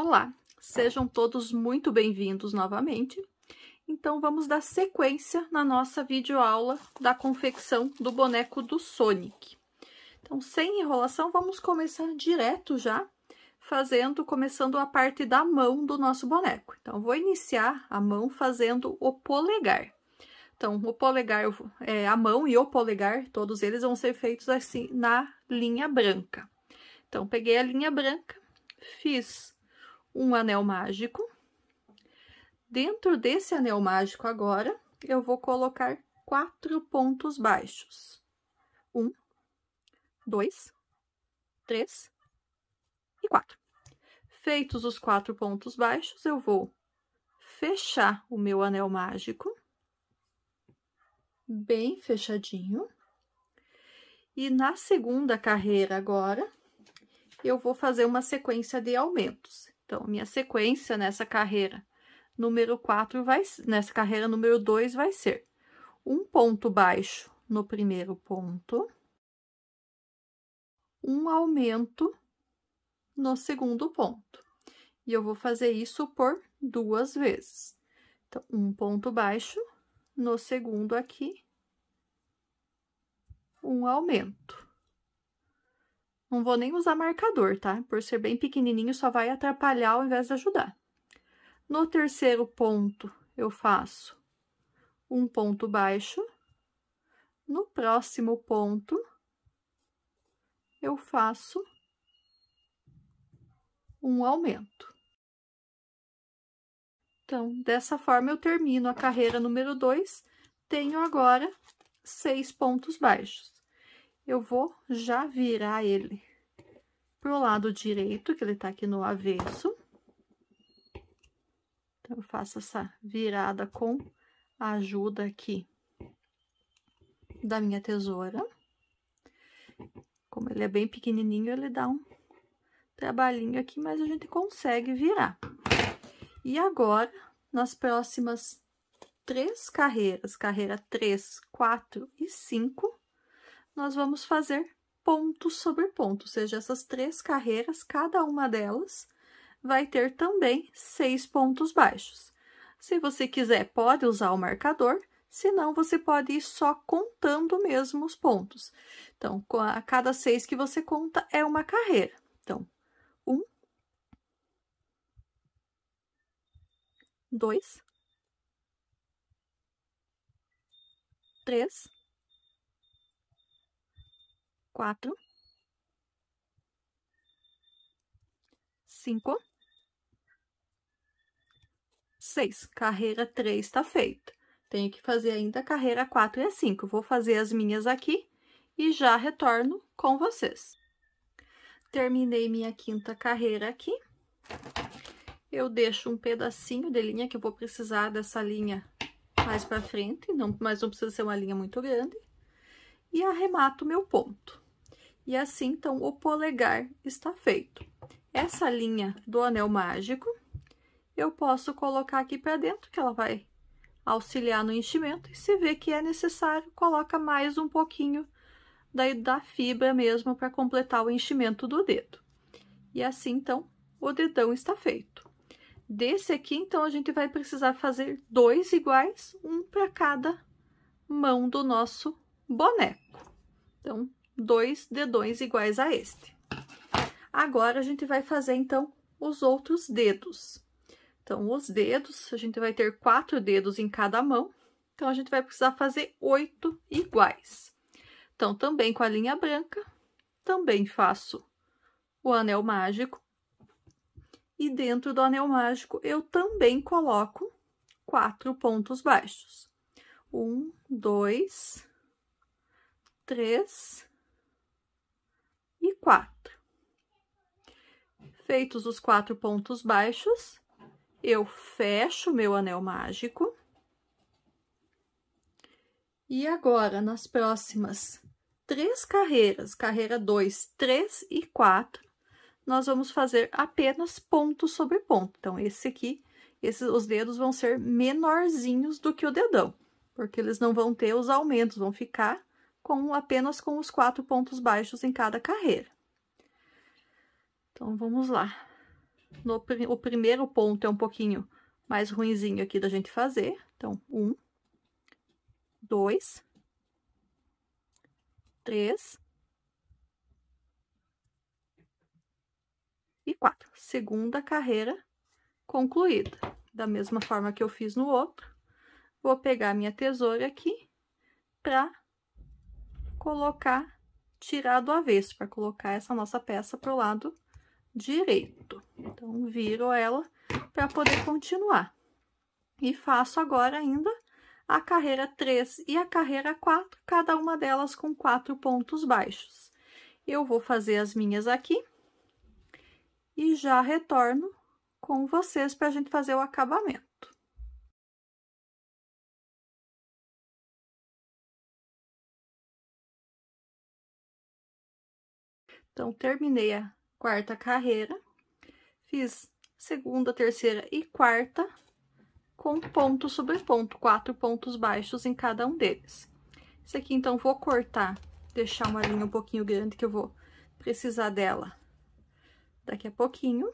Olá, sejam todos muito bem-vindos novamente. Então, vamos dar sequência na nossa videoaula da confecção do boneco do Sonic. Então, sem enrolação, vamos começar direto já, fazendo, começando a parte da mão do nosso boneco. Então, vou iniciar a mão fazendo o polegar. Então, o polegar, é, a mão e o polegar, todos eles vão ser feitos assim na linha branca. Então, peguei a linha branca, fiz um anel mágico. Dentro desse anel mágico agora, eu vou colocar quatro pontos baixos. Um, dois, três e quatro. Feitos os quatro pontos baixos, eu vou fechar o meu anel mágico, bem fechadinho. E na segunda carreira agora, eu vou fazer uma sequência de aumentos. Então, minha sequência nessa carreira número 4 vai nessa carreira número 2 vai ser um ponto baixo no primeiro ponto, um aumento no segundo ponto. E eu vou fazer isso por duas vezes. Então, um ponto baixo, no segundo aqui, um aumento. Não vou nem usar marcador, tá? Por ser bem pequenininho, só vai atrapalhar ao invés de ajudar. No terceiro ponto, eu faço um ponto baixo. No próximo ponto, eu faço um aumento. Então, dessa forma, eu termino a carreira número 2. Tenho agora seis pontos baixos eu vou já virar ele pro lado direito, que ele tá aqui no avesso. Então, eu faço essa virada com a ajuda aqui da minha tesoura. Como ele é bem pequenininho, ele dá um trabalhinho aqui, mas a gente consegue virar. E agora, nas próximas três carreiras, carreira 3, 4 e 5, nós vamos fazer ponto sobre ponto, ou seja, essas três carreiras, cada uma delas vai ter também seis pontos baixos. Se você quiser, pode usar o marcador, senão você pode ir só contando mesmo os pontos. Então, a cada seis que você conta é uma carreira. Então, um, dois, três, quatro, cinco, seis. Carreira três está feita. Tenho que fazer ainda a carreira quatro e a cinco. Vou fazer as minhas aqui e já retorno com vocês. Terminei minha quinta carreira aqui. Eu deixo um pedacinho de linha que eu vou precisar dessa linha mais para frente, não, mas não precisa ser uma linha muito grande. E arremato meu ponto. E assim, então, o polegar está feito. Essa linha do anel mágico, eu posso colocar aqui para dentro, que ela vai auxiliar no enchimento. E se vê que é necessário, coloca mais um pouquinho daí da fibra mesmo para completar o enchimento do dedo. E assim, então, o dedão está feito. Desse aqui, então, a gente vai precisar fazer dois iguais, um para cada mão do nosso boneco. Então, dois dedões iguais a este. Agora, a gente vai fazer, então, os outros dedos. Então, os dedos, a gente vai ter quatro dedos em cada mão, então, a gente vai precisar fazer oito iguais. Então, também com a linha branca, também faço o anel mágico. E dentro do anel mágico, eu também coloco quatro pontos baixos. Um, dois, três, e quatro. Feitos os quatro pontos baixos, eu fecho meu anel mágico. E agora, nas próximas três carreiras, carreira 2, 3 e 4, nós vamos fazer apenas ponto sobre ponto. Então, esse aqui, esses, os dedos vão ser menorzinhos do que o dedão, porque eles não vão ter os aumentos, vão ficar com apenas com os quatro pontos baixos em cada carreira. Então, vamos lá. No, o primeiro ponto é um pouquinho mais ruinzinho aqui da gente fazer. Então, um, dois, três e quatro. Segunda carreira concluída. Da mesma forma que eu fiz no outro, vou pegar minha tesoura aqui para colocar, tirar do avesso, para colocar essa nossa peça para o lado direito. Então, viro ela para poder continuar. E faço agora ainda a carreira 3 e a carreira 4, cada uma delas com quatro pontos baixos. Eu vou fazer as minhas aqui e já retorno com vocês para a gente fazer o acabamento. Então, terminei a quarta carreira, fiz segunda, terceira e quarta com ponto sobre ponto, quatro pontos baixos em cada um deles. Esse aqui, então, vou cortar, deixar uma linha um pouquinho grande que eu vou precisar dela daqui a pouquinho.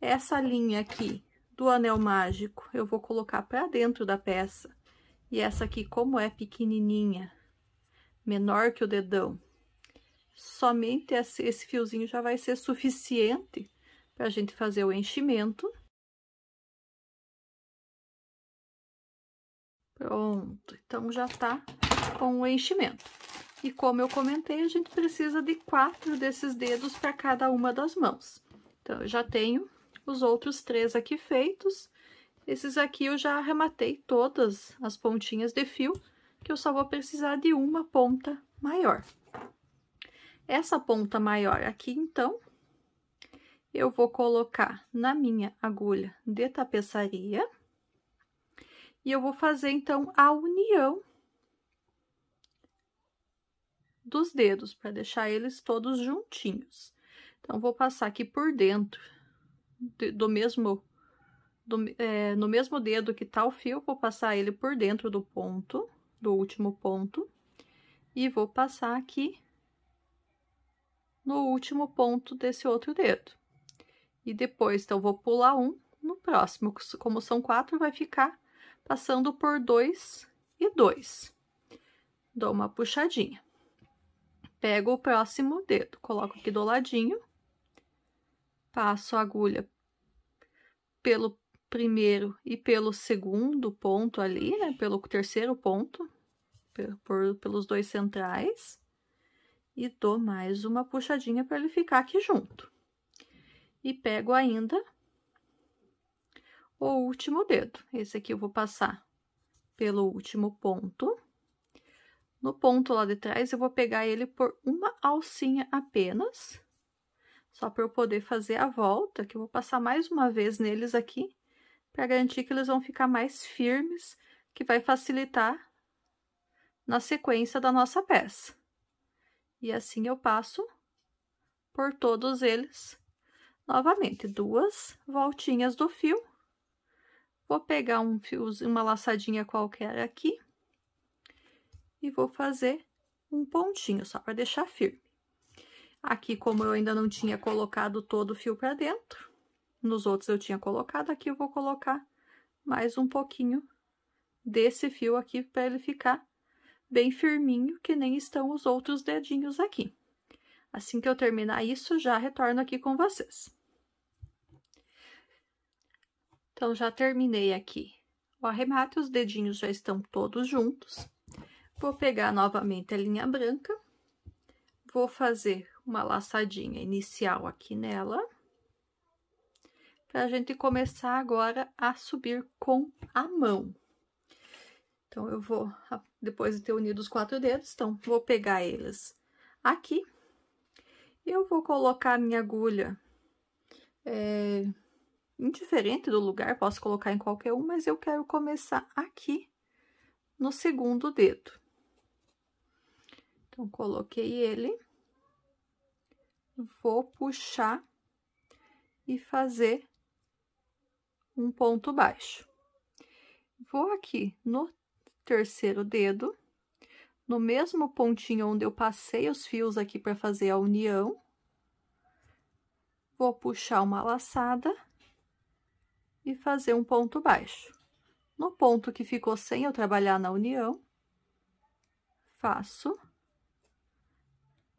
Essa linha aqui do anel mágico eu vou colocar para dentro da peça. E essa aqui, como é pequenininha, menor que o dedão, somente esse fiozinho já vai ser suficiente para a gente fazer o enchimento. Pronto, então já tá com o enchimento. E como eu comentei, a gente precisa de quatro desses dedos para cada uma das mãos. Então, eu já tenho os outros três aqui feitos. Esses aqui eu já arrematei todas as pontinhas de fio, que eu só vou precisar de uma ponta maior. Essa ponta maior aqui, então, eu vou colocar na minha agulha de tapeçaria. E eu vou fazer, então, a união dos dedos, para deixar eles todos juntinhos. Então, vou passar aqui por dentro do mesmo, do, é, no mesmo dedo que tá o fio, vou passar ele por dentro do ponto, do último ponto. E vou passar aqui no último ponto desse outro dedo. E depois, então, vou pular um no próximo, como são quatro, vai ficar passando por dois e dois. Dou uma puxadinha. Pego o próximo dedo, coloco aqui do ladinho, passo a agulha pelo primeiro e pelo segundo ponto ali, né? Pelo terceiro ponto, por, pelos dois centrais e dou mais uma puxadinha para ele ficar aqui junto. E pego ainda o último dedo. Esse aqui eu vou passar pelo último ponto. No ponto lá de trás, eu vou pegar ele por uma alcinha apenas, só para eu poder fazer a volta, que eu vou passar mais uma vez neles aqui, para garantir que eles vão ficar mais firmes, que vai facilitar na sequência da nossa peça. E assim eu passo por todos eles novamente. Duas voltinhas do fio. Vou pegar um fio, uma laçadinha qualquer aqui. E vou fazer um pontinho, só para deixar firme. Aqui, como eu ainda não tinha colocado todo o fio para dentro, nos outros eu tinha colocado, aqui eu vou colocar mais um pouquinho desse fio aqui para ele ficar bem firminho, que nem estão os outros dedinhos aqui. Assim que eu terminar isso, já retorno aqui com vocês. Então, já terminei aqui o arremate, os dedinhos já estão todos juntos. Vou pegar novamente a linha branca, vou fazer uma laçadinha inicial aqui nela, para a gente começar agora a subir com a mão. Então, eu vou, depois de ter unido os quatro dedos, então, vou pegar eles aqui. Eu vou colocar a minha agulha é, indiferente do lugar, posso colocar em qualquer um, mas eu quero começar aqui no segundo dedo. Então, coloquei ele, vou puxar e fazer um ponto baixo. Vou aqui no terceiro dedo, no mesmo pontinho onde eu passei os fios aqui para fazer a união, vou puxar uma laçada e fazer um ponto baixo. No ponto que ficou sem eu trabalhar na união, faço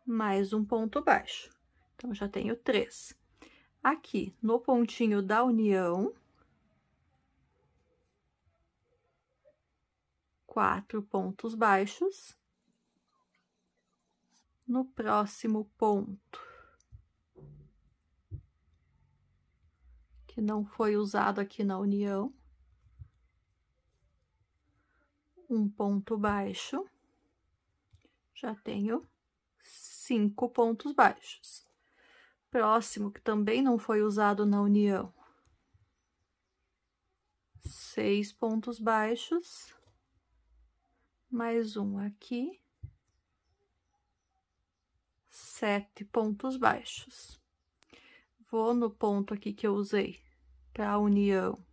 mais um ponto baixo. Então, já tenho três. Aqui, no pontinho da união, quatro pontos baixos. No próximo ponto, que não foi usado aqui na união, um ponto baixo, já tenho cinco pontos baixos. Próximo, que também não foi usado na união, seis pontos baixos mais um aqui, sete pontos baixos. Vou no ponto aqui que eu usei para a união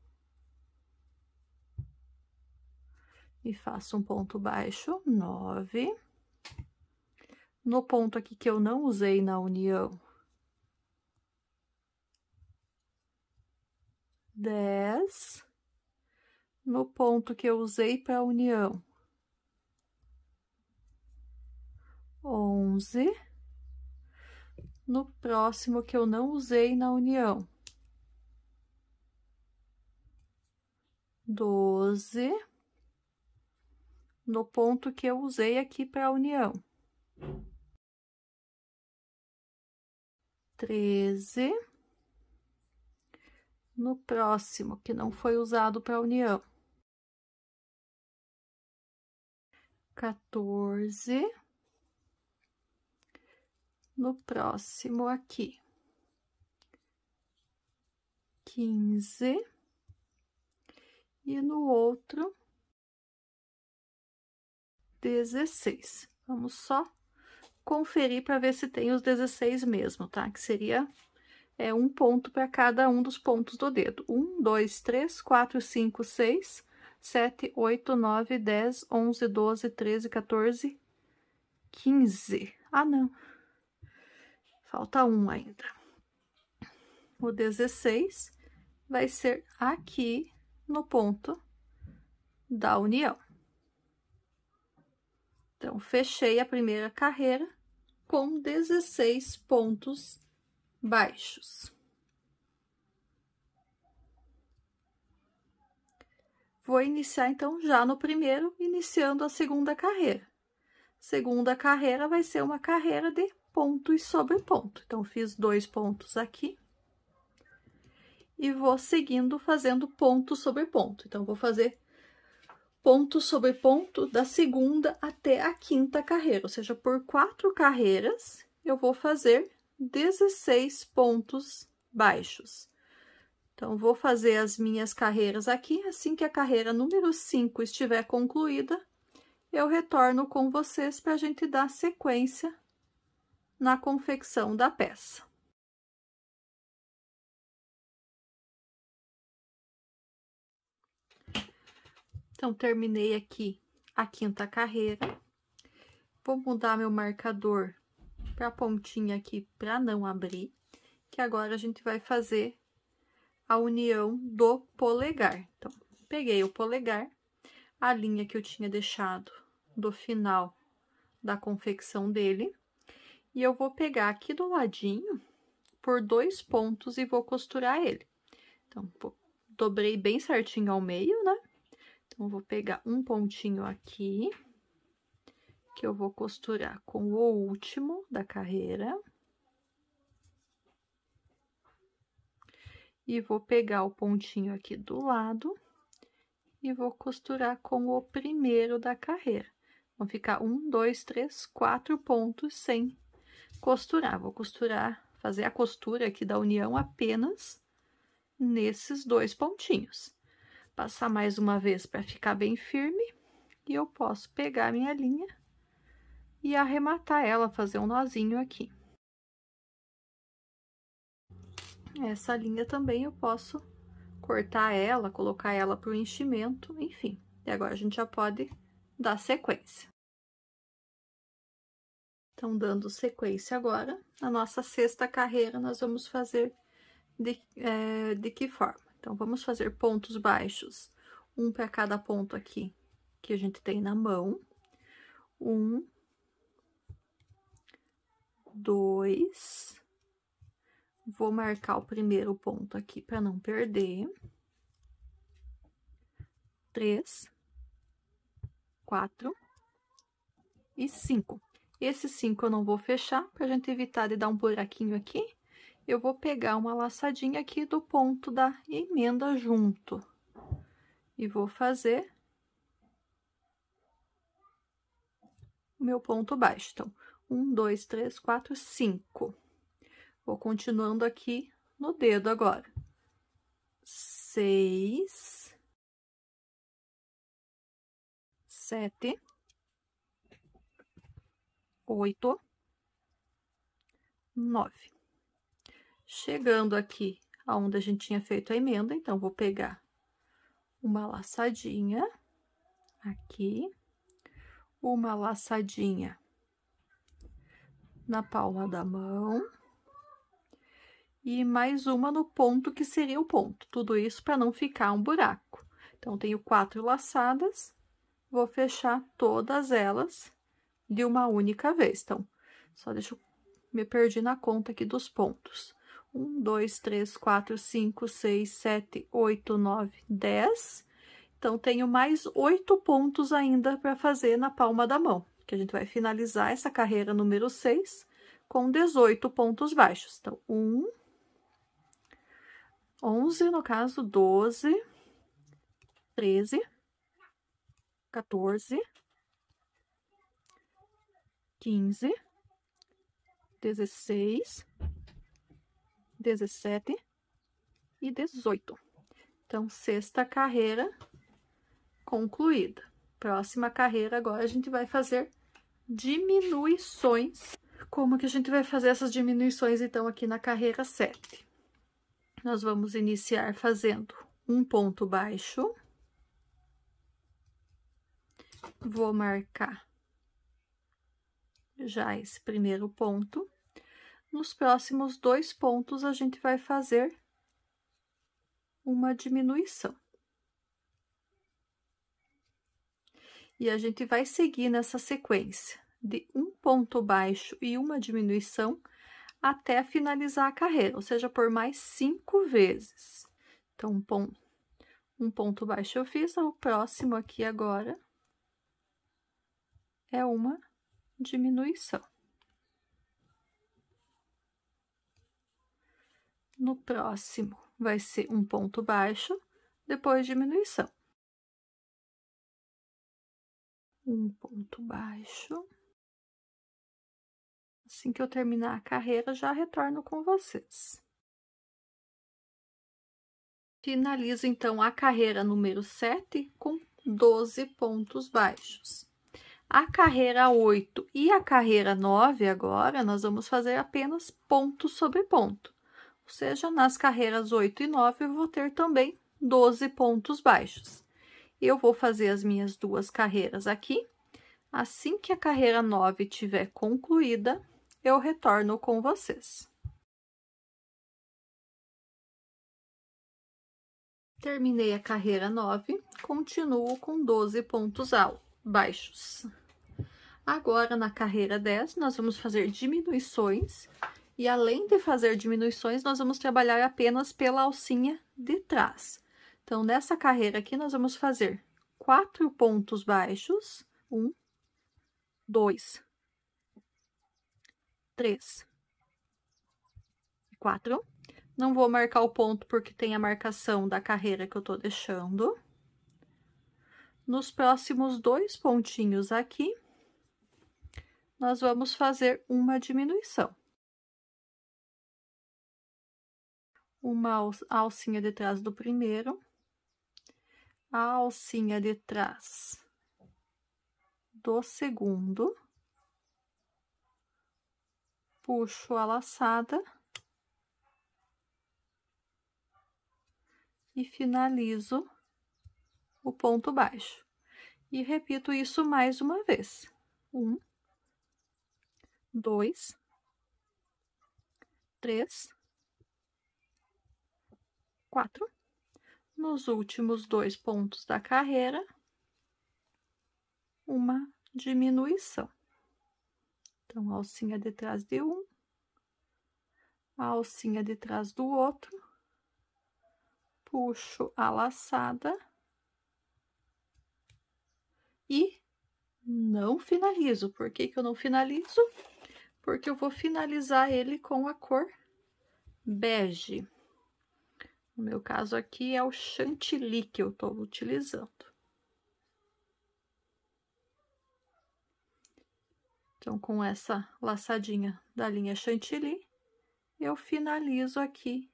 e faço um ponto baixo, nove. No ponto aqui que eu não usei na união, dez. No ponto que eu usei para a união, 11 no próximo que eu não usei na união. Doze no ponto que eu usei aqui para a união. Treze no próximo que não foi usado para a união. 14 no próximo aqui. Quinze. E no outro, dezesseis. Vamos só conferir para ver se tem os dezesseis mesmo, tá? Que seria é um ponto para cada um dos pontos do dedo. Um, dois, três, quatro, cinco, seis, sete, oito, nove, dez, onze, doze, treze, 14, quinze. Ah, não. Falta um ainda. O 16 vai ser aqui no ponto da união. Então, fechei a primeira carreira com 16 pontos baixos. Vou iniciar, então, já no primeiro, iniciando a segunda carreira. Segunda carreira vai ser uma carreira de ponto e sobre ponto. Então, fiz dois pontos aqui. E vou seguindo fazendo ponto sobre ponto. Então, vou fazer ponto sobre ponto da segunda até a quinta carreira. Ou seja, por quatro carreiras, eu vou fazer 16 pontos baixos. Então, vou fazer as minhas carreiras aqui. Assim que a carreira número 5 estiver concluída, eu retorno com vocês para a gente dar sequência na confecção da peça. Então, terminei aqui a quinta carreira. Vou mudar meu marcador para a pontinha aqui para não abrir, que agora a gente vai fazer a união do polegar. Então, peguei o polegar, a linha que eu tinha deixado do final da confecção dele, e eu vou pegar aqui do ladinho por dois pontos e vou costurar ele. Então, dobrei bem certinho ao meio, né? Então, vou pegar um pontinho aqui, que eu vou costurar com o último da carreira. E vou pegar o pontinho aqui do lado e vou costurar com o primeiro da carreira. Vão ficar um, dois, três, quatro pontos sem costurar. Vou costurar, fazer a costura aqui da união apenas nesses dois pontinhos. Passar mais uma vez para ficar bem firme. E eu posso pegar minha linha e arrematar ela, fazer um nozinho aqui. Essa linha também eu posso cortar ela, colocar ela para o enchimento, enfim. E agora a gente já pode dar sequência. Então, dando sequência agora, na nossa sexta carreira, nós vamos fazer de, é, de que forma? Então, vamos fazer pontos baixos, um para cada ponto aqui que a gente tem na mão. Um, dois, vou marcar o primeiro ponto aqui para não perder. Três, quatro e cinco. Esse 5 eu não vou fechar, pra gente evitar de dar um buraquinho aqui. Eu vou pegar uma laçadinha aqui do ponto da emenda junto. E vou fazer o meu ponto baixo. Então, um, dois, três, quatro, cinco. Vou continuando aqui no dedo agora. Seis. Sete oito, nove. Chegando aqui aonde a gente tinha feito a emenda, então, vou pegar uma laçadinha aqui, uma laçadinha na palma da mão e mais uma no ponto que seria o ponto. Tudo isso para não ficar um buraco. Então, tenho quatro laçadas, vou fechar todas elas de uma única vez. Então, só deixa eu... Me perdi na conta aqui dos pontos. 1, 2, 3, 4, 5, 6, 7, 8, 9, 10. Então, tenho mais oito pontos ainda para fazer na palma da mão, que a gente vai finalizar essa carreira número 6 com 18 pontos baixos. Então, 1, 11, no caso, 12, 13, 14, quinze, dezesseis, dezessete e dezoito. Então, sexta carreira concluída. Próxima carreira, agora a gente vai fazer diminuições. Como que a gente vai fazer essas diminuições, então, aqui na carreira 7? Nós vamos iniciar fazendo um ponto baixo. Vou marcar já esse primeiro ponto. Nos próximos dois pontos, a gente vai fazer uma diminuição. E a gente vai seguir nessa sequência de um ponto baixo e uma diminuição até finalizar a carreira, ou seja, por mais cinco vezes. Então, um ponto, um ponto baixo eu fiz, o próximo aqui agora é uma diminuição. No próximo, vai ser um ponto baixo, depois diminuição. Um ponto baixo. Assim que eu terminar a carreira, já retorno com vocês. Finalizo, então, a carreira número 7 com 12 pontos baixos. A carreira 8 e a carreira 9 agora, nós vamos fazer apenas ponto sobre ponto. Ou seja, nas carreiras 8 e 9, eu vou ter também 12 pontos baixos. Eu vou fazer as minhas duas carreiras aqui. Assim que a carreira 9 estiver concluída, eu retorno com vocês. Terminei a carreira 9, continuo com 12 pontos altos baixos. Agora, na carreira 10, nós vamos fazer diminuições. E além de fazer diminuições, nós vamos trabalhar apenas pela alcinha de trás. Então, nessa carreira aqui, nós vamos fazer quatro pontos baixos. Um, dois, três, quatro. Não vou marcar o ponto porque tem a marcação da carreira que eu tô deixando. Nos próximos dois pontinhos aqui, nós vamos fazer uma diminuição. Uma alcinha de trás do primeiro, a alcinha de trás do segundo, puxo a laçada e finalizo o ponto baixo. E repito isso mais uma vez. Um, dois, três, quatro. Nos últimos dois pontos da carreira, uma diminuição. Então, alcinha detrás de um, alcinha detrás do outro, puxo a laçada e não finalizo. Por que, que eu não finalizo? Porque eu vou finalizar ele com a cor bege. No meu caso aqui é o chantilly que eu estou utilizando. Então, com essa laçadinha da linha chantilly, eu finalizo aqui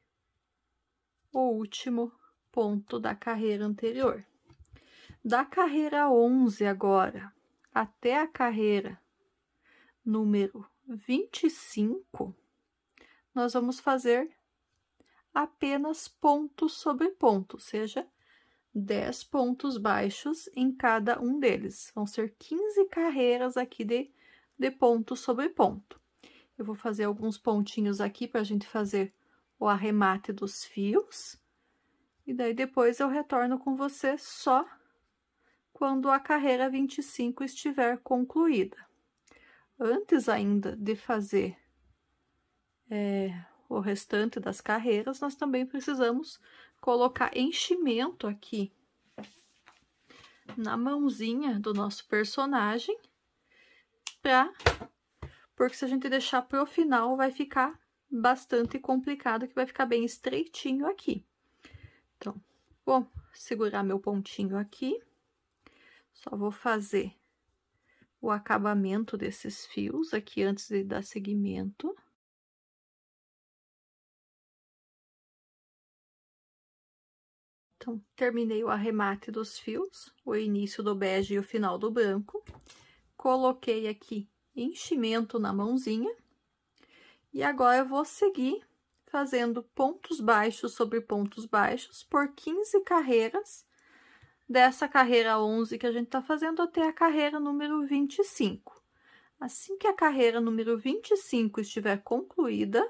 o último ponto da carreira anterior da carreira 11 agora até a carreira número 25, nós vamos fazer apenas pontos sobre ponto, ou seja, 10 pontos baixos em cada um deles. Vão ser 15 carreiras aqui de, de ponto sobre ponto. Eu vou fazer alguns pontinhos aqui para a gente fazer o arremate dos fios. E daí, depois, eu retorno com você só quando a carreira 25 estiver concluída. Antes ainda de fazer é, o restante das carreiras, nós também precisamos colocar enchimento aqui na mãozinha do nosso personagem, pra, porque se a gente deixar para o final, vai ficar bastante complicado, que vai ficar bem estreitinho aqui. Então, vou segurar meu pontinho aqui. Só vou fazer o acabamento desses fios aqui antes de dar seguimento. Então, terminei o arremate dos fios, o início do bege e o final do branco. Coloquei aqui enchimento na mãozinha. E agora, eu vou seguir fazendo pontos baixos sobre pontos baixos por 15 carreiras dessa carreira 11 que a gente está fazendo até a carreira número 25. Assim que a carreira número 25 estiver concluída,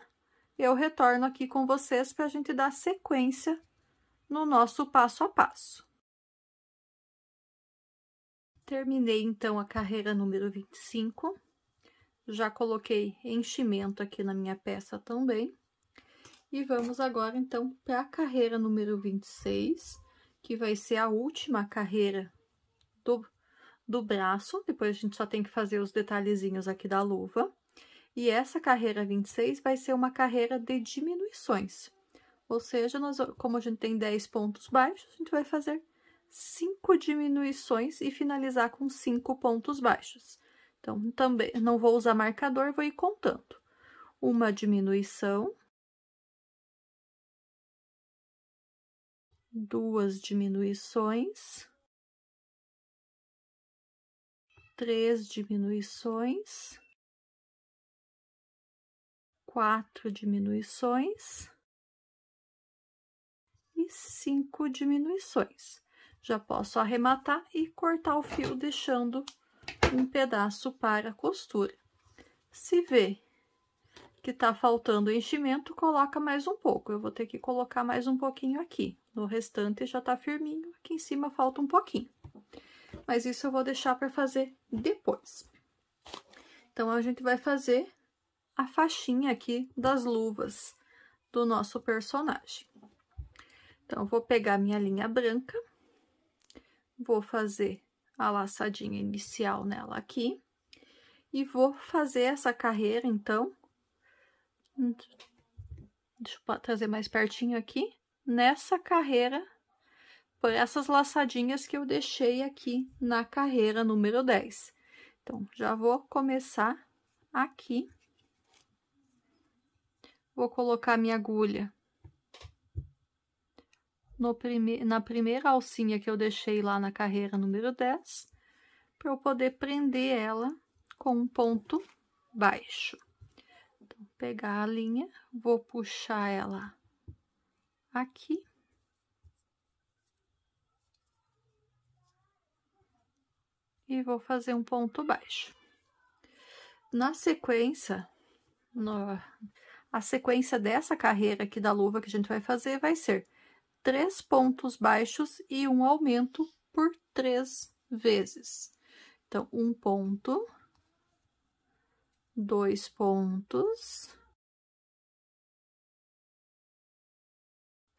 eu retorno aqui com vocês para a gente dar sequência no nosso passo a passo. Terminei, então, a carreira número 25. Já coloquei enchimento aqui na minha peça também. E vamos agora, então, para a carreira número 26 que vai ser a última carreira do, do braço, depois a gente só tem que fazer os detalhezinhos aqui da luva. E essa carreira 26 vai ser uma carreira de diminuições. Ou seja, nós, como a gente tem 10 pontos baixos, a gente vai fazer 5 diminuições e finalizar com 5 pontos baixos. Então, também não vou usar marcador, vou ir contando. Uma diminuição, duas diminuições, três diminuições, quatro diminuições e cinco diminuições. Já posso arrematar e cortar o fio, deixando um pedaço para a costura. Se vê que tá faltando enchimento, coloca mais um pouco. Eu vou ter que colocar mais um pouquinho aqui. No restante já tá firminho, aqui em cima falta um pouquinho. Mas isso eu vou deixar para fazer depois. Então, a gente vai fazer a faixinha aqui das luvas do nosso personagem. Então, eu vou pegar minha linha branca, vou fazer a laçadinha inicial nela aqui, e vou fazer essa carreira, então, hum, Deixa eu trazer mais pertinho aqui nessa carreira por essas laçadinhas que eu deixei aqui na carreira número 10. Então, já vou começar aqui. Vou colocar minha agulha no prime na primeira alcinha que eu deixei lá na carreira número 10, para eu poder prender ela com um ponto baixo. Então, pegar a linha, vou puxar ela aqui. E vou fazer um ponto baixo. Na sequência, no, a sequência dessa carreira aqui da luva que a gente vai fazer vai ser três pontos baixos e um aumento por três vezes. Então, um ponto, dois pontos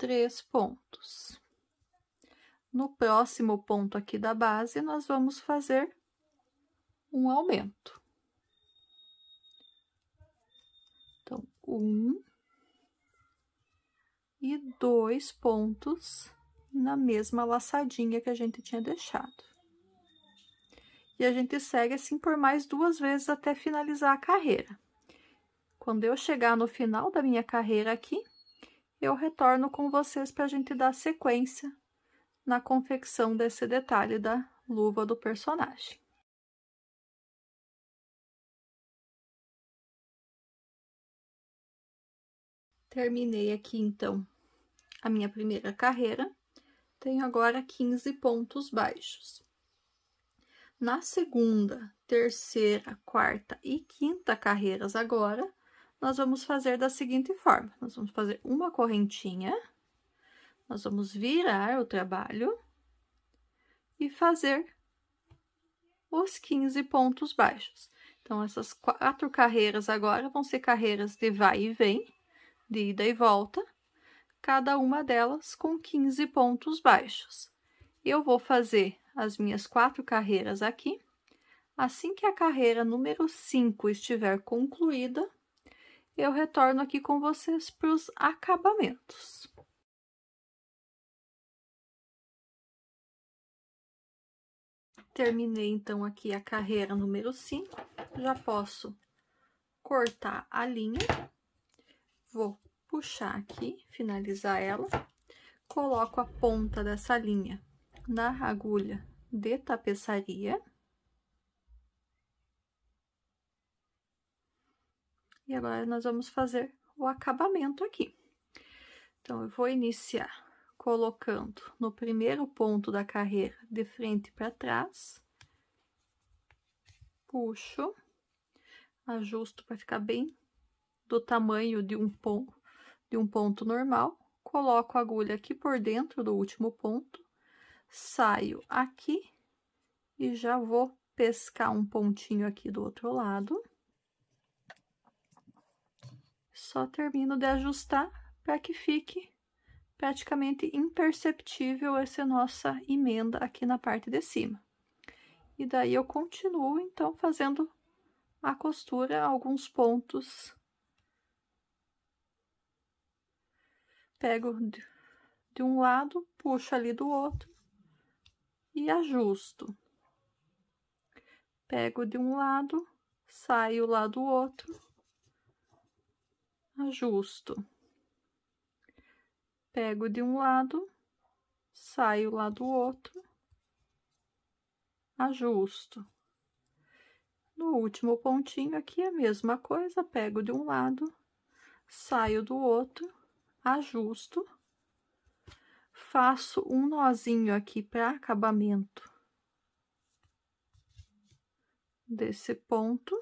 três pontos. No próximo ponto aqui da base, nós vamos fazer um aumento. Então, um e dois pontos na mesma laçadinha que a gente tinha deixado. E a gente segue assim por mais duas vezes até finalizar a carreira. Quando eu chegar no final da minha carreira aqui, eu retorno com vocês para a gente dar sequência na confecção desse detalhe da luva do personagem. Terminei aqui, então, a minha primeira carreira. Tenho agora 15 pontos baixos. Na segunda, terceira, quarta e quinta carreiras agora, nós vamos fazer da seguinte forma. Nós vamos fazer uma correntinha, nós vamos virar o trabalho e fazer os 15 pontos baixos. Então, essas quatro carreiras agora vão ser carreiras de vai e vem, de ida e volta, cada uma delas com 15 pontos baixos. Eu vou fazer as minhas quatro carreiras aqui. Assim que a carreira número 5 estiver concluída, eu retorno aqui com vocês para os acabamentos. Terminei, então, aqui a carreira número 5. Já posso cortar a linha. Vou puxar aqui, finalizar ela. Coloco a ponta dessa linha na agulha de tapeçaria. E agora nós vamos fazer o acabamento aqui. Então, eu vou iniciar colocando no primeiro ponto da carreira de frente para trás. Puxo. Ajusto para ficar bem do tamanho de um ponto, de um ponto normal. Coloco a agulha aqui por dentro do último ponto. Saio aqui e já vou pescar um pontinho aqui do outro lado. Só termino de ajustar para que fique praticamente imperceptível essa nossa emenda aqui na parte de cima. E daí eu continuo, então, fazendo a costura, alguns pontos. Pego de um lado, puxo ali do outro e ajusto. Pego de um lado, saio lá do outro ajusto. Pego de um lado, saio lá do outro, ajusto. No último pontinho aqui, é a mesma coisa, pego de um lado, saio do outro, ajusto, faço um nozinho aqui para acabamento desse ponto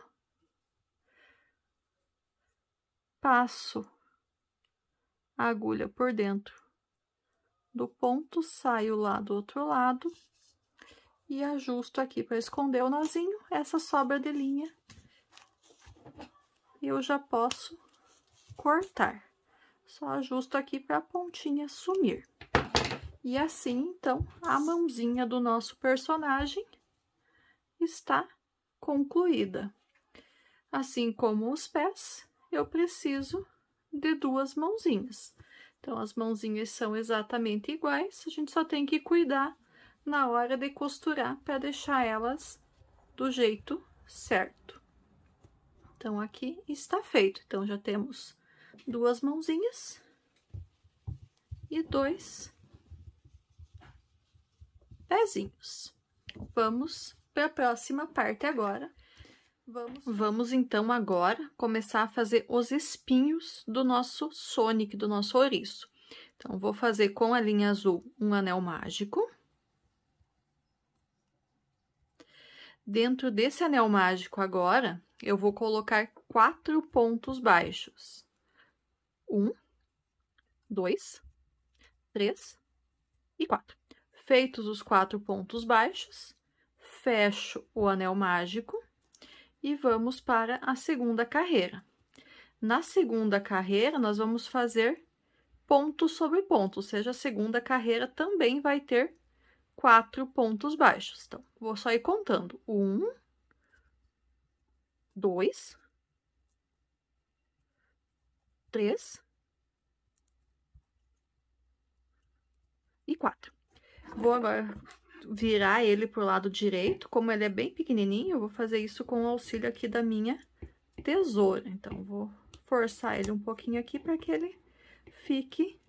passo a agulha por dentro do ponto, saio lá do outro lado e ajusto aqui para esconder o nozinho, essa sobra de linha eu já posso cortar. Só ajusto aqui para a pontinha sumir. E assim, então, a mãozinha do nosso personagem está concluída. Assim como os pés, eu preciso de duas mãozinhas. Então, as mãozinhas são exatamente iguais, a gente só tem que cuidar na hora de costurar para deixar elas do jeito certo. Então, aqui está feito. Então, já temos duas mãozinhas e dois pezinhos. Vamos para a próxima parte agora, Vamos. Vamos então agora começar a fazer os espinhos do nosso Sonic, do nosso ouriço. Então, vou fazer com a linha azul um anel mágico. Dentro desse anel mágico agora, eu vou colocar quatro pontos baixos. Um, dois, três e quatro. Feitos os quatro pontos baixos, fecho o anel mágico e vamos para a segunda carreira. Na segunda carreira, nós vamos fazer ponto sobre ponto, ou seja, a segunda carreira também vai ter quatro pontos baixos. Então, vou só ir contando. Um, dois, três e quatro. Vou agora virar ele pro lado direito, como ele é bem pequenininho, eu vou fazer isso com o auxílio aqui da minha tesoura. Então, vou forçar ele um pouquinho aqui para que ele fique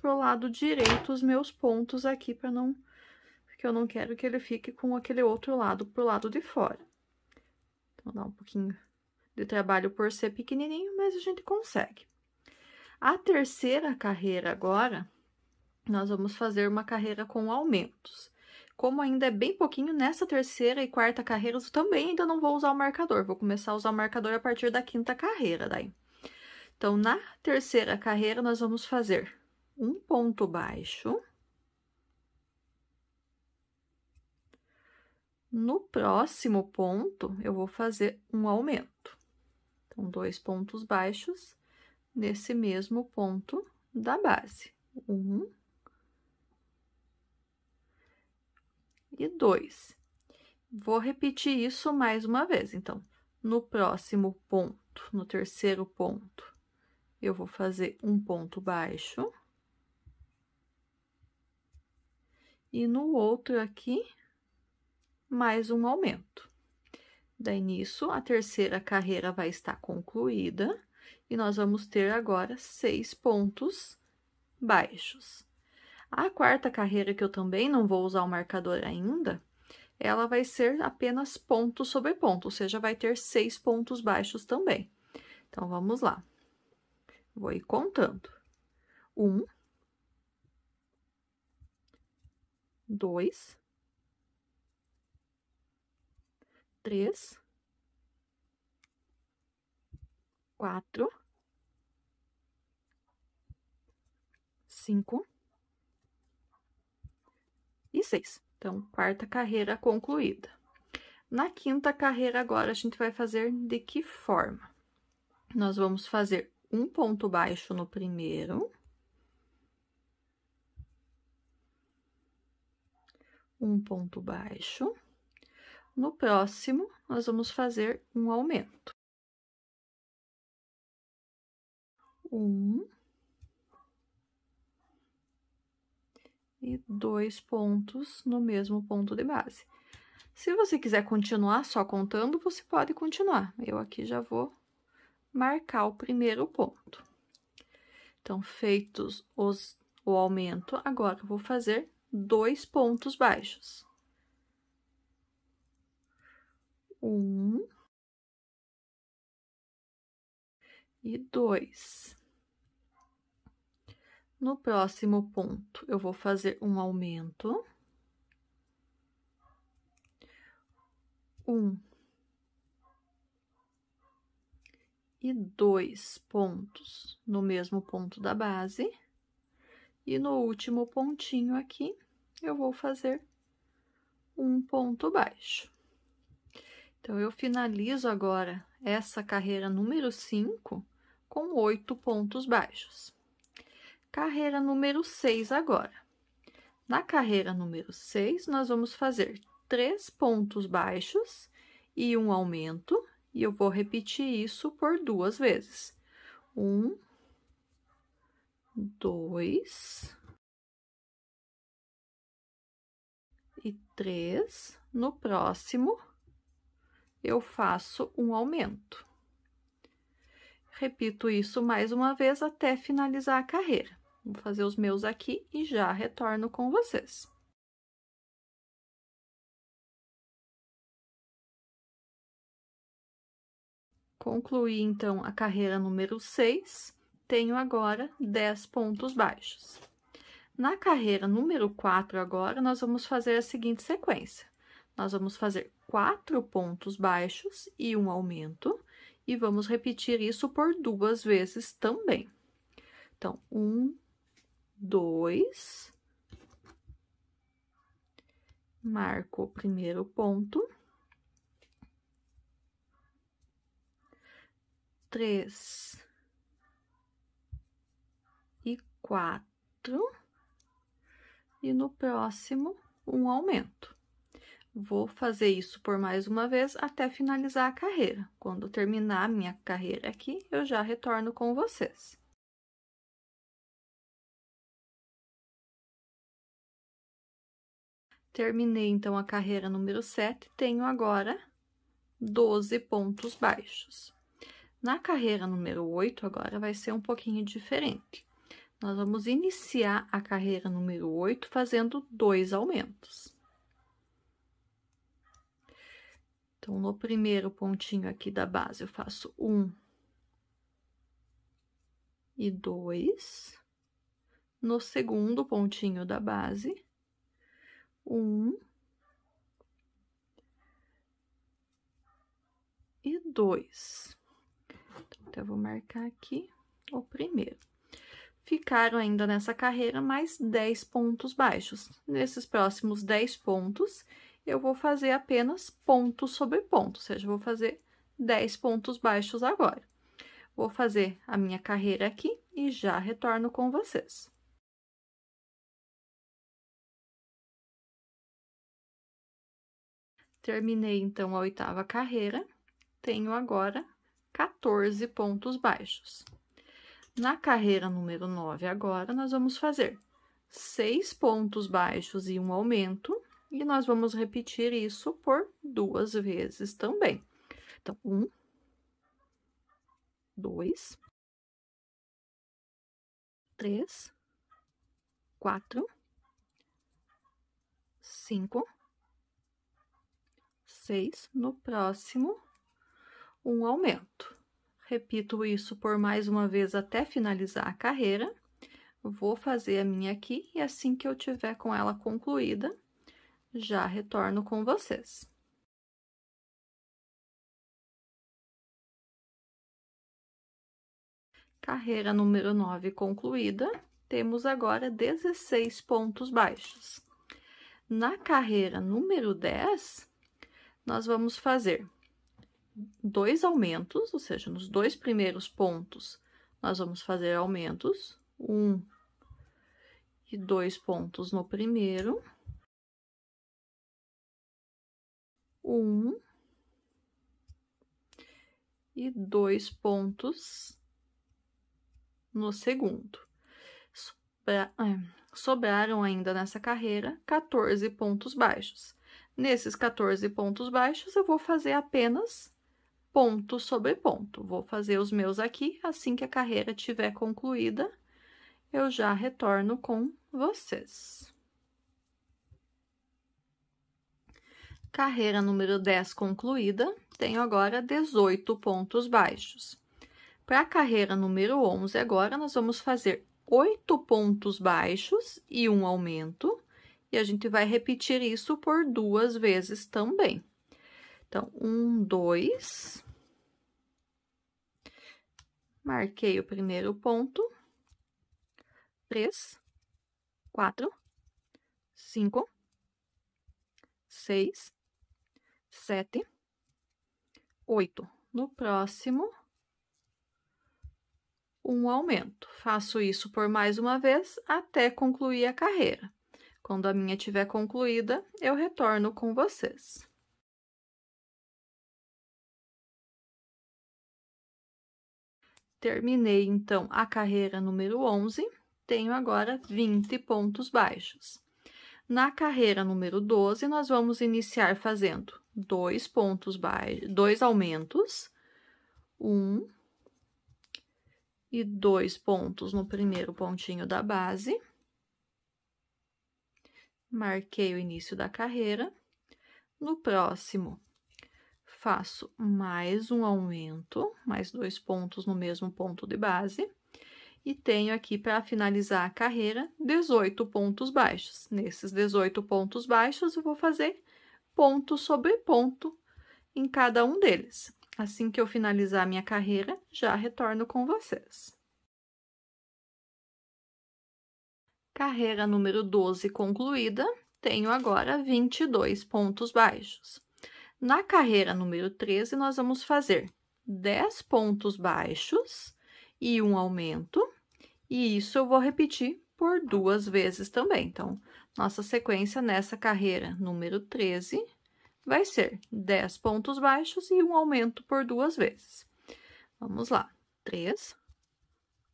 pro lado direito os meus pontos aqui, para não... porque eu não quero que ele fique com aquele outro lado pro lado de fora. Então, dá um pouquinho de trabalho por ser pequenininho, mas a gente consegue. A terceira carreira agora nós vamos fazer uma carreira com aumentos. Como ainda é bem pouquinho, nessa terceira e quarta carreiras também ainda não vou usar o marcador. Vou começar a usar o marcador a partir da quinta carreira daí. Então, na terceira carreira, nós vamos fazer um ponto baixo. No próximo ponto, eu vou fazer um aumento. Então, dois pontos baixos nesse mesmo ponto da base. Um, e 2. Vou repetir isso mais uma vez. Então, no próximo ponto, no terceiro ponto, eu vou fazer um ponto baixo. E no outro aqui, mais um aumento. Daí, nisso, a terceira carreira vai estar concluída e nós vamos ter agora seis pontos baixos. A quarta carreira, que eu também não vou usar o marcador ainda, ela vai ser apenas ponto sobre ponto, ou seja, vai ter seis pontos baixos também. Então, vamos lá. Vou ir contando. Um. Dois. Três. Quatro. Cinco. Então, quarta carreira concluída. Na quinta carreira agora, a gente vai fazer de que forma? Nós vamos fazer um ponto baixo no primeiro. Um ponto baixo. No próximo, nós vamos fazer um aumento. Um e dois pontos no mesmo ponto de base. Se você quiser continuar só contando, você pode continuar. Eu aqui já vou marcar o primeiro ponto. Então, feitos os, o aumento, agora eu vou fazer dois pontos baixos. Um. E dois. No próximo ponto, eu vou fazer um aumento. Um. E dois pontos no mesmo ponto da base. E no último pontinho aqui, eu vou fazer um ponto baixo. Então, eu finalizo agora essa carreira número 5 com oito pontos baixos. Carreira número 6 agora. Na carreira número 6, nós vamos fazer três pontos baixos e um aumento, e eu vou repetir isso por duas vezes. Um, dois e três. No próximo, eu faço um aumento. Repito isso mais uma vez até finalizar a carreira. Vou fazer os meus aqui e já retorno com vocês. Concluí, então, a carreira número 6, tenho agora 10 pontos baixos. Na carreira número 4, agora, nós vamos fazer a seguinte sequência. Nós vamos fazer quatro pontos baixos e um aumento, e vamos repetir isso por duas vezes também. Então, um, dois, marco o primeiro ponto, três e quatro, e no próximo, um aumento. Vou fazer isso por mais uma vez até finalizar a carreira. Quando terminar a minha carreira aqui, eu já retorno com vocês. Terminei, então, a carreira número 7, tenho agora 12 pontos baixos. Na carreira número 8, agora, vai ser um pouquinho diferente. Nós vamos iniciar a carreira número 8 fazendo dois aumentos. Então, no primeiro pontinho aqui da base, eu faço um e dois. No segundo pontinho da base, um e dois. Então, eu vou marcar aqui o primeiro. Ficaram ainda nessa carreira mais 10 pontos baixos. Nesses próximos 10 pontos, eu vou fazer apenas ponto sobre ponto, ou seja, vou fazer 10 pontos baixos agora. Vou fazer a minha carreira aqui e já retorno com vocês. Terminei então a oitava carreira, tenho agora 14 pontos baixos. Na carreira número 9, agora, nós vamos fazer seis pontos baixos e um aumento, e nós vamos repetir isso por duas vezes também. Então, um, dois, três, quatro, cinco, vocês no próximo, um aumento. Repito isso por mais uma vez até finalizar a carreira. Vou fazer a minha aqui e assim que eu tiver com ela concluída, já retorno com vocês. Carreira número 9 concluída, temos agora 16 pontos baixos. Na carreira número 10, nós vamos fazer dois aumentos, ou seja, nos dois primeiros pontos, nós vamos fazer aumentos, um e dois pontos no primeiro, um e dois pontos no segundo. Sobra... Ah, sobraram ainda nessa carreira 14 pontos baixos. Nesses 14 pontos baixos, eu vou fazer apenas ponto sobre ponto. Vou fazer os meus aqui, assim que a carreira tiver concluída, eu já retorno com vocês. Carreira número 10 concluída, tenho agora 18 pontos baixos. Para a carreira número 11, agora, nós vamos fazer oito pontos baixos e um aumento. E a gente vai repetir isso por duas vezes também. Então, um, dois. Marquei o primeiro ponto. Três, quatro, cinco, seis, sete, oito. No próximo, um aumento. Faço isso por mais uma vez até concluir a carreira. Quando a minha tiver concluída, eu retorno com vocês. Terminei, então, a carreira número 11, tenho agora 20 pontos baixos. Na carreira número 12, nós vamos iniciar fazendo dois pontos baixos, dois aumentos, um e dois pontos no primeiro pontinho da base marquei o início da carreira. No próximo, faço mais um aumento, mais dois pontos no mesmo ponto de base. E tenho aqui, para finalizar a carreira, 18 pontos baixos. Nesses 18 pontos baixos, eu vou fazer ponto sobre ponto em cada um deles. Assim que eu finalizar a minha carreira, já retorno com vocês. Carreira número 12 concluída, tenho agora 22 pontos baixos. Na carreira número 13, nós vamos fazer 10 pontos baixos e um aumento, e isso eu vou repetir por duas vezes também. Então, nossa sequência nessa carreira número 13 vai ser 10 pontos baixos e um aumento por duas vezes. Vamos lá. 3,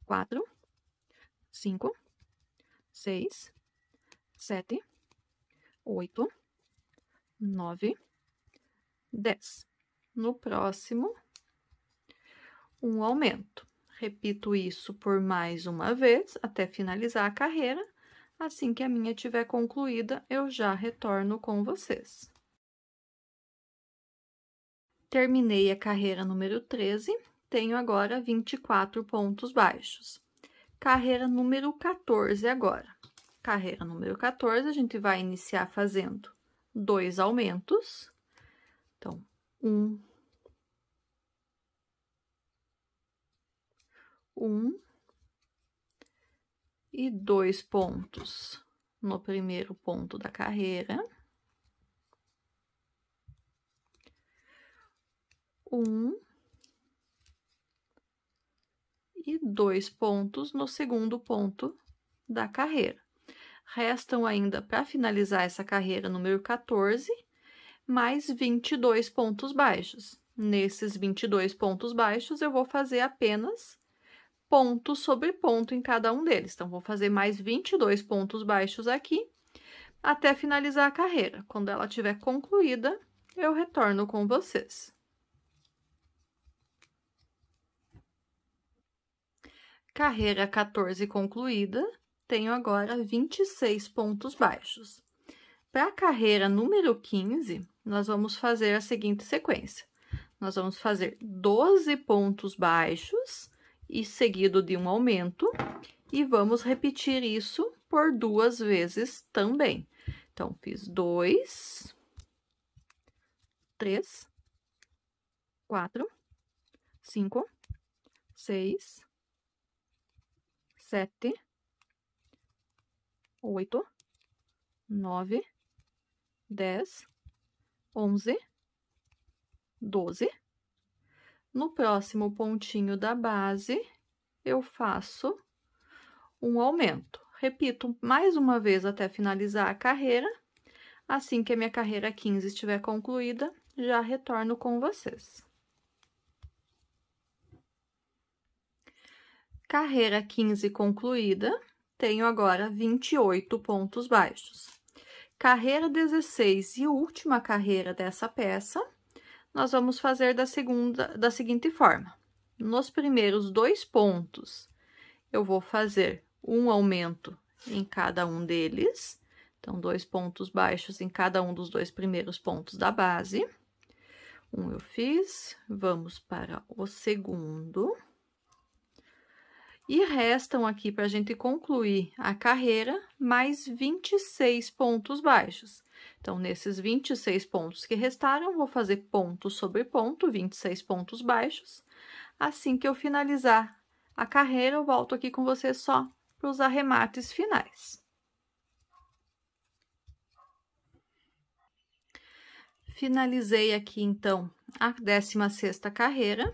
4, 5, seis, sete, oito, nove, dez. No próximo, um aumento. Repito isso por mais uma vez até finalizar a carreira. Assim que a minha tiver concluída, eu já retorno com vocês. Terminei a carreira número 13, tenho agora 24 pontos baixos carreira número 14 agora. Carreira número 14, a gente vai iniciar fazendo dois aumentos. Então, um, um e dois pontos no primeiro ponto da carreira. Um e dois pontos no segundo ponto da carreira. Restam ainda, para finalizar essa carreira, número 14, mais 22 pontos baixos. Nesses 22 pontos baixos, eu vou fazer apenas ponto sobre ponto em cada um deles. Então, vou fazer mais 22 pontos baixos aqui até finalizar a carreira. Quando ela estiver concluída, eu retorno com vocês. Carreira 14 concluída, tenho agora 26 pontos baixos. Para a carreira número 15, nós vamos fazer a seguinte sequência. Nós vamos fazer 12 pontos baixos e seguido de um aumento, e vamos repetir isso por duas vezes também. Então, fiz dois, três, quatro, cinco, seis, sete, oito, nove, dez, onze, doze. No próximo pontinho da base, eu faço um aumento. Repito mais uma vez até finalizar a carreira. Assim que a minha carreira 15 estiver concluída, já retorno com vocês. Carreira 15 concluída, tenho agora 28 pontos baixos. Carreira 16 e última carreira dessa peça, nós vamos fazer da, segunda, da seguinte forma. Nos primeiros dois pontos, eu vou fazer um aumento em cada um deles. Então, dois pontos baixos em cada um dos dois primeiros pontos da base. Um eu fiz, vamos para o segundo. E restam aqui para a gente concluir a carreira mais 26 pontos baixos. Então, nesses 26 pontos que restaram, vou fazer ponto sobre ponto, 26 pontos baixos. Assim que eu finalizar a carreira, eu volto aqui com você só para os arremates finais. Finalizei aqui, então, a 16ª carreira.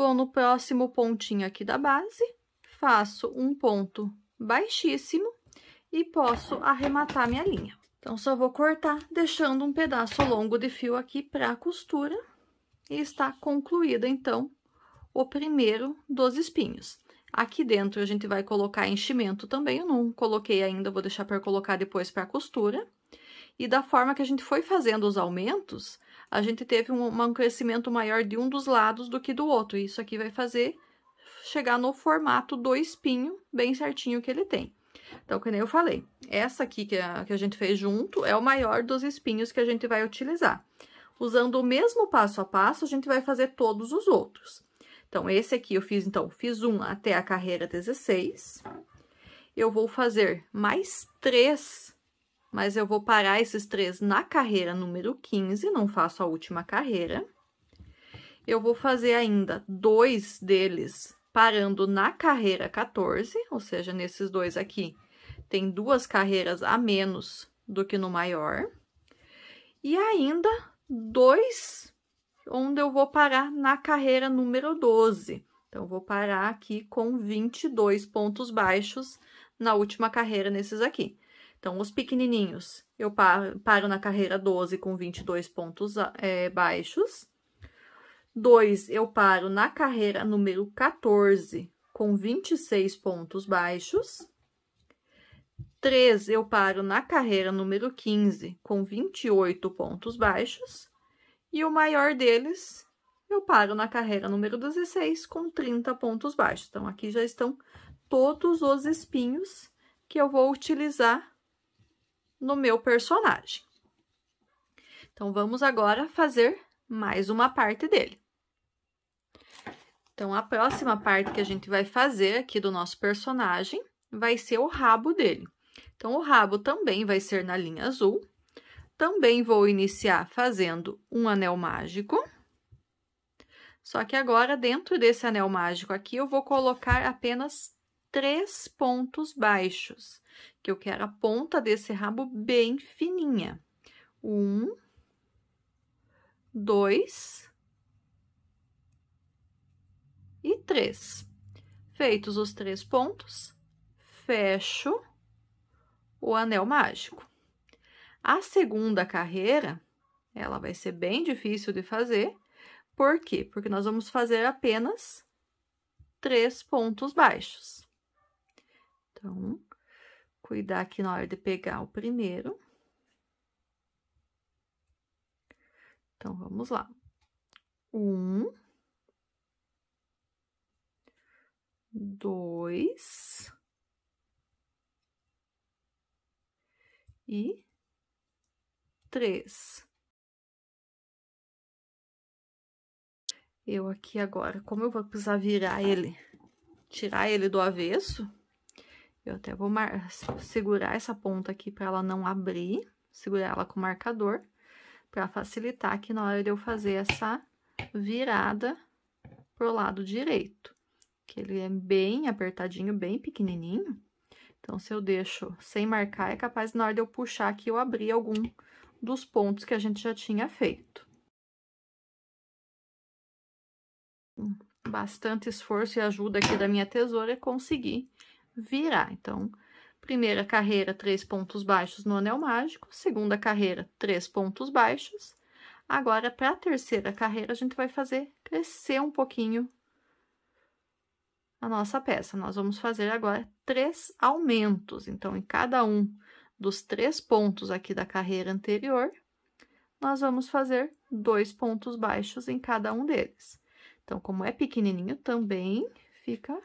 Vou no próximo pontinho aqui da base, faço um ponto baixíssimo e posso arrematar minha linha. Então, só vou cortar, deixando um pedaço longo de fio aqui para a costura. E está concluído, então, o primeiro dos espinhos. Aqui dentro, a gente vai colocar enchimento também. Eu não coloquei ainda, vou deixar para colocar depois para a costura. E da forma que a gente foi fazendo os aumentos, a gente teve um, um crescimento maior de um dos lados do que do outro. isso aqui vai fazer chegar no formato do espinho, bem certinho que ele tem. Então, como eu falei, essa aqui que a, que a gente fez junto é o maior dos espinhos que a gente vai utilizar. Usando o mesmo passo a passo, a gente vai fazer todos os outros. Então, esse aqui eu fiz, então, fiz um até a carreira 16. Eu vou fazer mais três mas eu vou parar esses três na carreira número 15, não faço a última carreira. Eu vou fazer ainda dois deles parando na carreira 14, ou seja, nesses dois aqui, tem duas carreiras a menos do que no maior. E ainda dois onde eu vou parar na carreira número 12. Então, vou parar aqui com 22 pontos baixos na última carreira nesses aqui. Então, os pequenininhos, eu paro, na carreira 12 com 22 pontos é, baixos. 2, eu paro na carreira número 14 com 26 pontos baixos. 3, eu paro na carreira número 15 com 28 pontos baixos. E o maior deles, eu paro na carreira número 16 com 30 pontos baixos. Então, aqui já estão todos os espinhos que eu vou utilizar no meu personagem. Então, vamos agora fazer mais uma parte dele. Então, a próxima parte que a gente vai fazer aqui do nosso personagem vai ser o rabo dele. Então, o rabo também vai ser na linha azul. Também vou iniciar fazendo um anel mágico. Só que agora, dentro desse anel mágico aqui, eu vou colocar apenas três pontos baixos que eu quero a ponta desse rabo bem fininha. Um, dois e três. Feitos os três pontos, fecho o anel mágico. A segunda carreira, ela vai ser bem difícil de fazer, por quê? Porque nós vamos fazer apenas três pontos baixos. Então, cuidar aqui na hora de pegar o primeiro. Então, vamos lá. Um. Dois. E três. Eu aqui agora, como eu vou precisar virar ele, tirar ele do avesso, eu até vou segurar essa ponta aqui para ela não abrir, segurar ela com o marcador, para facilitar aqui na hora de eu fazer essa virada pro lado direito. Que ele é bem apertadinho, bem pequenininho. Então, se eu deixo sem marcar, é capaz na hora de eu puxar aqui, eu abrir algum dos pontos que a gente já tinha feito. Bastante esforço e ajuda aqui da minha tesoura, é conseguir virar. Então, primeira carreira, três pontos baixos no anel mágico, segunda carreira, três pontos baixos. Agora, para a terceira carreira, a gente vai fazer crescer um pouquinho a nossa peça. Nós vamos fazer agora três aumentos. Então, em cada um dos três pontos aqui da carreira anterior, nós vamos fazer dois pontos baixos em cada um deles. Então, como é pequenininho, também fica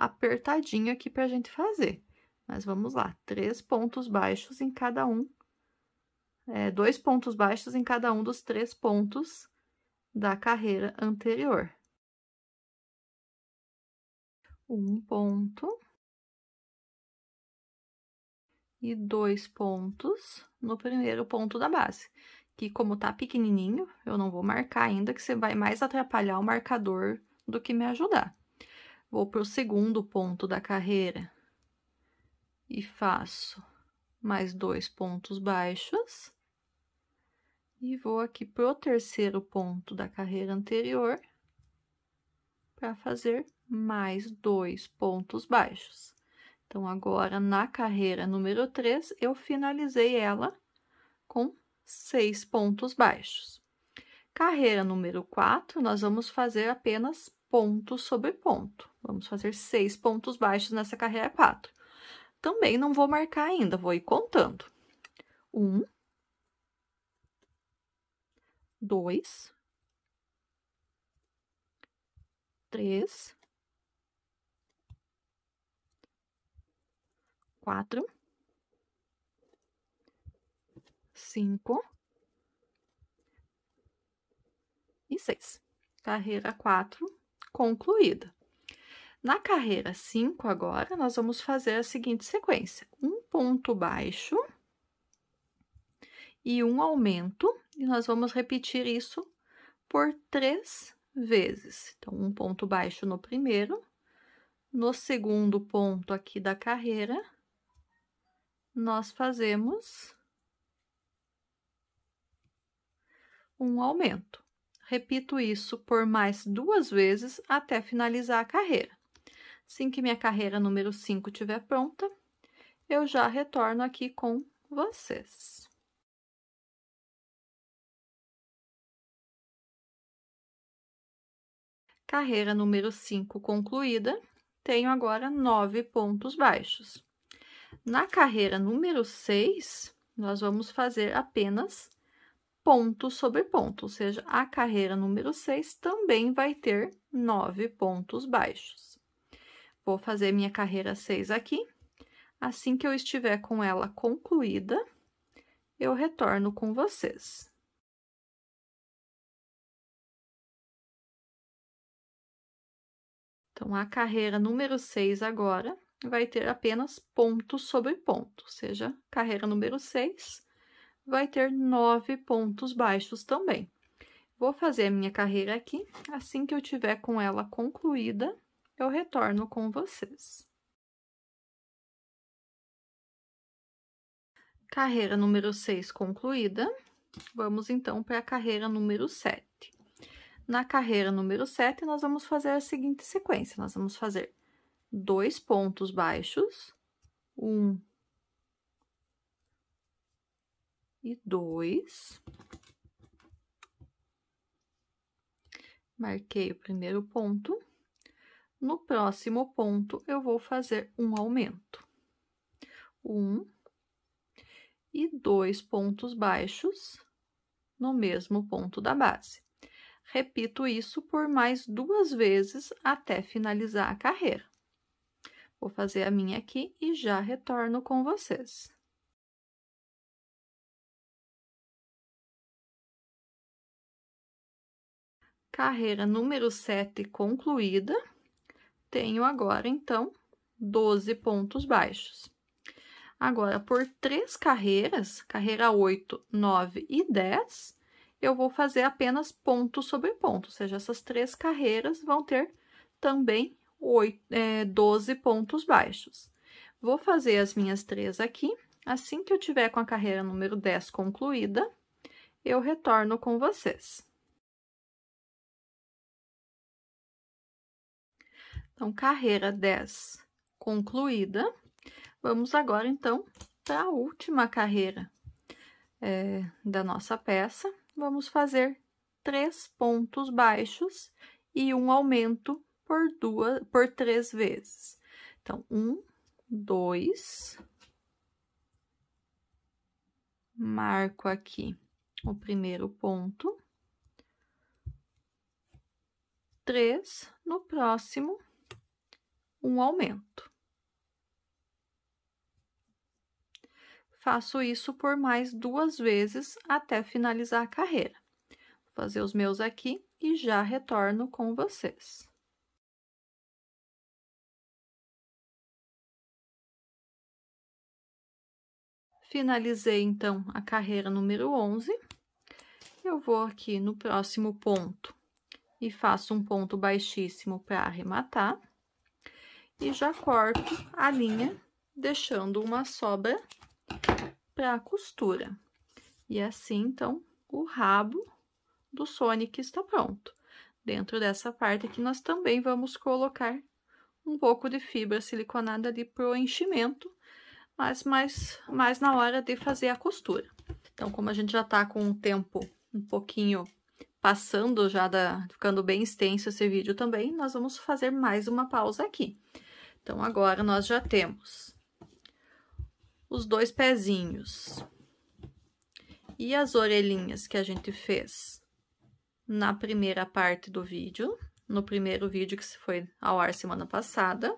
apertadinho aqui para a gente fazer. Mas vamos lá, três pontos baixos em cada um, é, dois pontos baixos em cada um dos três pontos da carreira anterior. Um ponto. E dois pontos no primeiro ponto da base que como tá pequenininho, eu não vou marcar ainda, que você vai mais atrapalhar o marcador do que me ajudar. Vou para o segundo ponto da carreira e faço mais dois pontos baixos. E vou aqui para o terceiro ponto da carreira anterior para fazer mais dois pontos baixos. Então, agora, na carreira número 3, eu finalizei ela com seis pontos baixos. Carreira número 4, nós vamos fazer apenas ponto sobre ponto. Vamos fazer seis pontos baixos nessa carreira 4. É Também não vou marcar ainda, vou ir contando. Um, dois, três, quatro, cinco e seis. Carreira quatro concluída. Na carreira 5, agora, nós vamos fazer a seguinte sequência: um ponto baixo e um aumento, e nós vamos repetir isso por três vezes. Então, um ponto baixo no primeiro, no segundo ponto aqui da carreira, nós fazemos um aumento. Repito isso por mais duas vezes até finalizar a carreira. Assim que minha carreira número 5 estiver pronta, eu já retorno aqui com vocês. Carreira número 5 concluída, tenho agora nove pontos baixos. Na carreira número 6, nós vamos fazer apenas ponto sobre ponto, ou seja, a carreira número 6 também vai ter nove pontos baixos. Vou fazer minha carreira 6 aqui. Assim que eu estiver com ela concluída, eu retorno com vocês. Então, a carreira número 6 agora vai ter apenas ponto sobre ponto, ou seja, carreira número 6 vai ter nove pontos baixos também. Vou fazer a minha carreira aqui, assim que eu tiver com ela concluída, eu retorno com vocês. Carreira número 6 concluída, vamos então para a carreira número 7. Na carreira número 7, nós vamos fazer a seguinte sequência, nós vamos fazer dois pontos baixos, um, e dois. Marquei o primeiro ponto. No próximo ponto, eu vou fazer um aumento. Um e dois pontos baixos no mesmo ponto da base. Repito isso por mais duas vezes até finalizar a carreira. Vou fazer a minha aqui e já retorno com vocês. Carreira número 7 concluída, tenho agora, então, 12 pontos baixos. Agora, por três carreiras, carreira 8, 9 e 10, eu vou fazer apenas ponto sobre ponto, ou seja, essas três carreiras vão ter também 8, é, 12 pontos baixos. Vou fazer as minhas três aqui, assim que eu tiver com a carreira número 10 concluída, eu retorno com vocês. Então, carreira 10 concluída. Vamos agora, então, para a última carreira é, da nossa peça. Vamos fazer três pontos baixos e um aumento por duas, por três vezes. Então, um, dois, marco aqui o primeiro ponto, três, no próximo um aumento. Faço isso por mais duas vezes até finalizar a carreira. Vou fazer os meus aqui e já retorno com vocês. Finalizei, então, a carreira número 11. Eu vou aqui no próximo ponto e faço um ponto baixíssimo para arrematar. E já corto a linha, deixando uma sobra para a costura. E assim, então, o rabo do Sonic está pronto. Dentro dessa parte aqui, nós também vamos colocar um pouco de fibra siliconada ali pro enchimento, mas mais, mais na hora de fazer a costura. Então, como a gente já está com o tempo um pouquinho passando já da, ficando bem extenso esse vídeo também, nós vamos fazer mais uma pausa aqui. Então, agora nós já temos os dois pezinhos e as orelhinhas que a gente fez na primeira parte do vídeo, no primeiro vídeo que foi ao ar semana passada.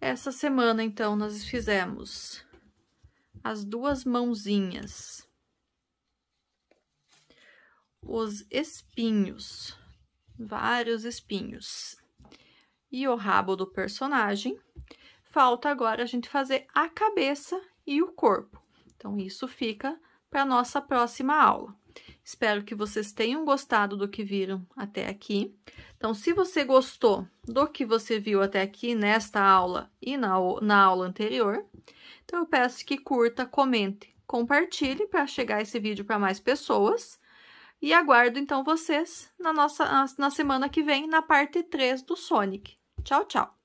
Essa semana, então, nós fizemos as duas mãozinhas, os espinhos, vários espinhos e o rabo do personagem. Falta agora a gente fazer a cabeça e o corpo. Então, isso fica para a nossa próxima aula. Espero que vocês tenham gostado do que viram até aqui. Então, se você gostou do que você viu até aqui nesta aula e na, na aula anterior, então eu peço que curta, comente, compartilhe para chegar esse vídeo para mais pessoas. E aguardo, então, vocês na, nossa, na semana que vem, na parte 3 do Sonic. Tchau, tchau!